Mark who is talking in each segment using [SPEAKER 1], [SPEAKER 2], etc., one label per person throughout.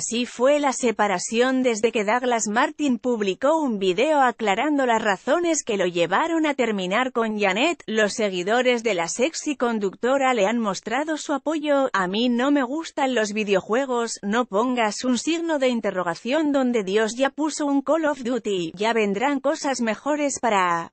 [SPEAKER 1] Así fue la separación desde que Douglas Martin publicó un video aclarando las razones que lo llevaron a terminar con Janet. Los seguidores de la sexy conductora le han mostrado su apoyo. A mí no me gustan los videojuegos, no pongas un signo de interrogación donde Dios ya puso un Call of Duty. Ya vendrán cosas mejores para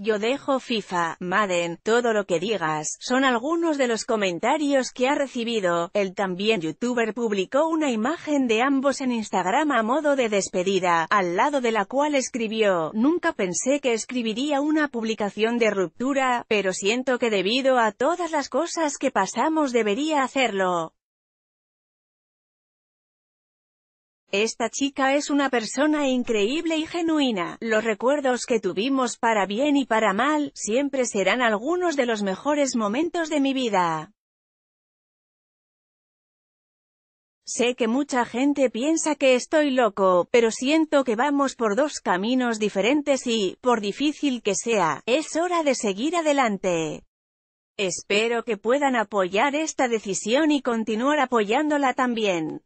[SPEAKER 1] yo dejo FIFA, Madden, todo lo que digas, son algunos de los comentarios que ha recibido. El también youtuber publicó una imagen de ambos en Instagram a modo de despedida, al lado de la cual escribió, nunca pensé que escribiría una publicación de ruptura, pero siento que debido a todas las cosas que pasamos debería hacerlo. Esta chica es una persona increíble y genuina. Los recuerdos que tuvimos para bien y para mal, siempre serán algunos de los mejores momentos de mi vida. Sé que mucha gente piensa que estoy loco, pero siento que vamos por dos caminos diferentes y, por difícil que sea, es hora de seguir adelante. Espero que puedan apoyar esta decisión y continuar apoyándola también.